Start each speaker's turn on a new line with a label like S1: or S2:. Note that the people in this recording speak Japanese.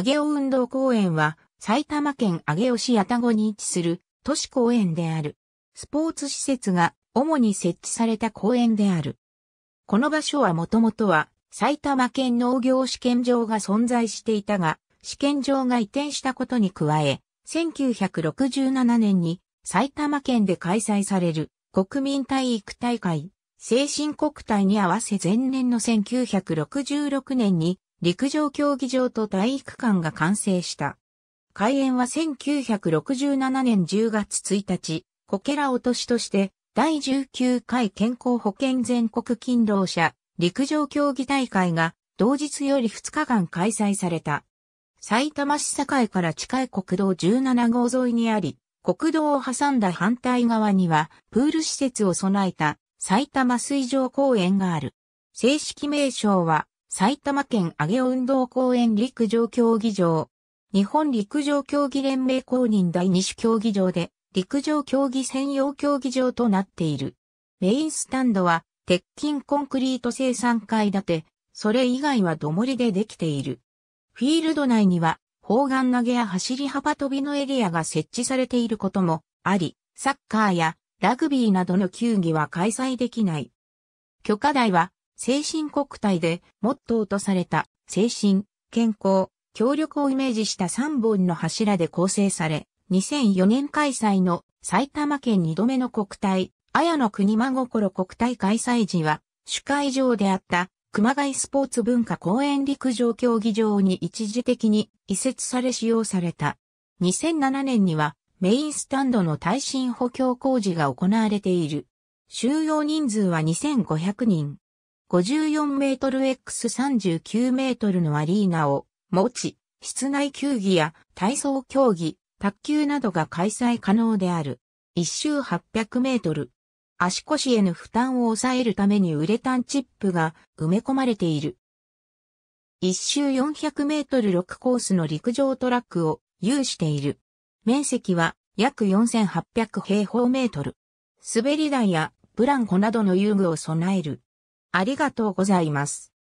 S1: 上尾運動公園は埼玉県上尾市田宕に位置する都市公園である。スポーツ施設が主に設置された公園である。この場所はもともとは埼玉県農業試験場が存在していたが、試験場が移転したことに加え、1967年に埼玉県で開催される国民体育大会、精神国体に合わせ前年の1966年に陸上競技場と体育館が完成した。開園は1967年10月1日、こけら落としとして、第19回健康保険全国勤労者陸上競技大会が同日より2日間開催された。埼玉市境から近い国道17号沿いにあり、国道を挟んだ反対側にはプール施設を備えた埼玉水上公園がある。正式名称は埼玉県上尾運動公園陸上競技場。日本陸上競技連盟公認第二種競技場で、陸上競技専用競技場となっている。メインスタンドは、鉄筋コンクリート製3階建て、それ以外は土盛りでできている。フィールド内には、砲丸投げや走り幅跳びのエリアが設置されていることもあり、サッカーやラグビーなどの球技は開催できない。許可台は精神国体でモットーとされた精神、健康、協力をイメージした3本の柱で構成され、2004年開催の埼玉県2度目の国体、綾野国真心国体開催時は、主会場であった熊谷スポーツ文化公園陸上競技場に一時的に移設され使用された。2007年にはメインスタンドの耐震補強工事が行われている。収容人数は2500人。54メートル x 39メートルのアリーナを持ち、室内球技や体操競技、卓球などが開催可能である。一周800メートル。足腰への負担を抑えるためにウレタンチップが埋め込まれている。一周400メートル6コースの陸上トラックを有している。面積は約4800平方メートル。滑り台やブランコなどの遊具を備える。ありがとうございます。